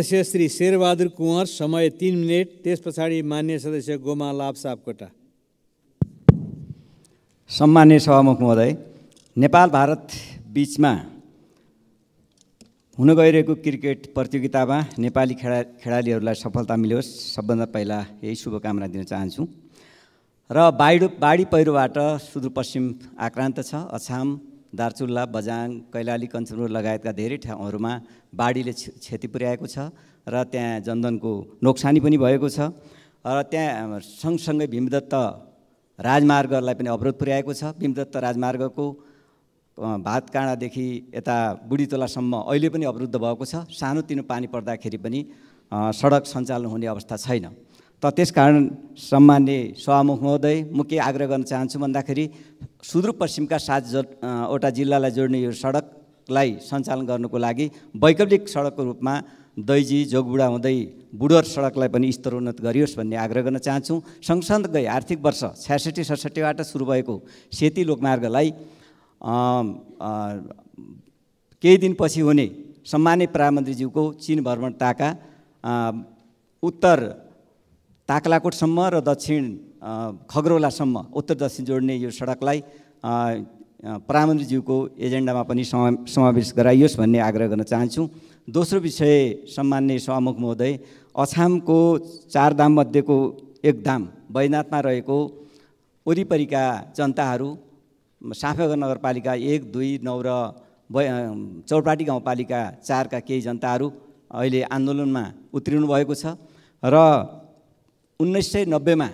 सदस्य श्री शेरबहादुर कुँवर समय तिन मिनट त्यस पछाडि मान्य सदस्य गोमा लाभ सापकोटा सम्मान्य सभामुख महोदय नेपाल भारत बिचमा हुन गइरहेको क्रिकेट प्रतियोगितामा नेपाली खेला खेलाडीहरूलाई सफलता मिलोस् सबभन्दा पहिला यही शुभकामना दिन चाहन्छु र बाढी बाढी पहिरोबाट सुदूरपश्चिम आक्रान्त छ अछाम दार्चुल्ला बजाङ कैलाली कञ्चनपुर लगायतका धेरै ठाउँहरूमा बाढीले क्षति पुर्याएको छ र त्यहाँ जनधनको नोक्सानी पनि भएको छ र त्यहाँ सँगसँगै भीमदत्त राजमार्गलाई पनि अवरोध पुर्याएको छ भीमदत्त राजमार्गको भातकाँडादेखि यता बुढीतोलासम्म अहिले पनि अवरुद्ध भएको छ सानोतिनो पानी पर्दाखेरि पनि सडक सञ्चालन हुने अवस्था छैन त त्यसकारण सम्मान्य सभामुख महोदय म के आग्रह गर्न चाहन्छु भन्दाखेरि सुदूरपश्चिमका सात वटा जिल्लालाई जोड्ने यो सडकलाई सञ्चालन गर्नुको लागि वैकल्पिक सडकको रूपमा दैजी जोगबुढा हुँदै बुडोर सडकलाई पनि स्तरोन्नत गरियोस् भन्ने आग्रह गर्न चाहन्छु सँगसँगै आर्थिक वर्ष छ्यासठी सडसठीबाट सुरु भएको सेती लोकमार्गलाई केही दिनपछि हुने सम्मान्य प्रधानमन्त्रीज्यूको चिन भ्रमणताका उत्तर ताकलाकोटसम्म र दक्षिण खगरौलासम्म उत्तर दक्षिण जोड्ने यो सडकलाई प्रधानमन्त्रीज्यूको एजेन्डामा पनि समावेश गराइयोस् भन्ने आग्रह गर्न चाहन्छु दोस्रो विषय सम्मान्य सहमुख महोदय अछामको चार मध्येको एक धाम बैनाथमा रहेको वरिपरिका जनताहरू साफेगर नगरपालिका एक दुई नौ र बै चौपाटी गाउँपालिका चारका केही जनताहरू अहिले आन्दोलनमा उत्रिनु भएको छ र उन्नाइस सय नब्बेमा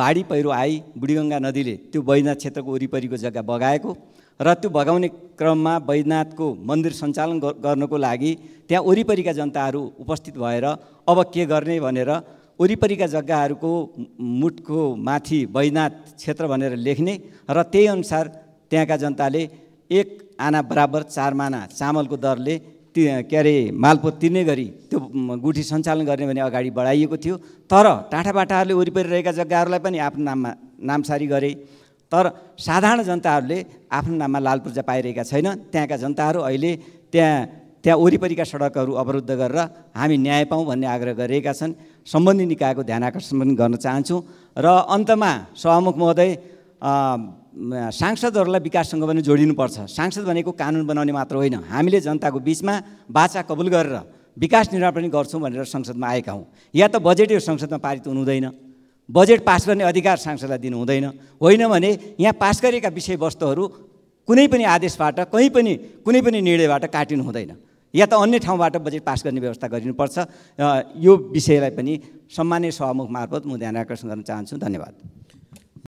बाढी पहिरो आई बुढीगङ्गा नदीले त्यो बैद्यनाथ क्षेत्रको वरिपरिको जग्गा बगाएको र त्यो बगाउने क्रममा बैद्यनाथको मन्दिर सञ्चालन गर्नको लागि त्यहाँ वरिपरिका जनताहरू उपस्थित भएर अब के गर्ने भनेर वरिपरिका जग्गाहरूको मुठको माथि बैद्यनाथ क्षेत्र भनेर लेख्ने र त्यही अनुसार त्यहाँका जनताले एक आना बराबर चार माना चामलको दरले के अरे मालपोत तिर्ने गरी त्यो गुठी सञ्चालन गर्ने भने अगाडि बढाइएको थियो तर बाटाहरूले वरिपरि रहेका जग्गाहरूलाई पनि आफ्नो नाममा नामसारी गरे तर साधारण जनताहरूले आफ्नो नाममा लाल पूर्जा पाइरहेका छैन त्यहाँका जनताहरू अहिले त्यहाँ त्यहाँ वरिपरिका सडकहरू अवरुद्ध गरेर हामी न्याय पाउँ भन्ने आग्रह गरिरहेका छन् सम्बन्धित निकायको ध्यान आकर्षण पनि गर्न चाहन्छु र अन्तमा सहमुख महोदय सांसदहरूलाई विकाससँग पनि जोडिनुपर्छ सांसद भनेको कानुन बनाउने मात्र होइन हामीले जनताको बिचमा बाचा कबुल गरेर विकास निर्माण पनि गर्छौँ भनेर संसदमा आएका हौँ या त बजेट यो संसदमा पारित हुनु हुँदैन बजेट पास गर्ने अधिकार सांसदलाई दिनु हुँदैन होइन भने यहाँ पास गरेका विषयवस्तुहरू कुनै पनि आदेशबाट कहीँ पनि कुनै पनि निर्णयबाट काटिनु हुँदैन या त अन्य ठाउँबाट बजेट पास गर्ने व्यवस्था गरिनुपर्छ यो विषयलाई पनि सम्मान्य सभामुख मार्फत म ध्यान आकर्षण गर्न चाहन्छु धन्यवाद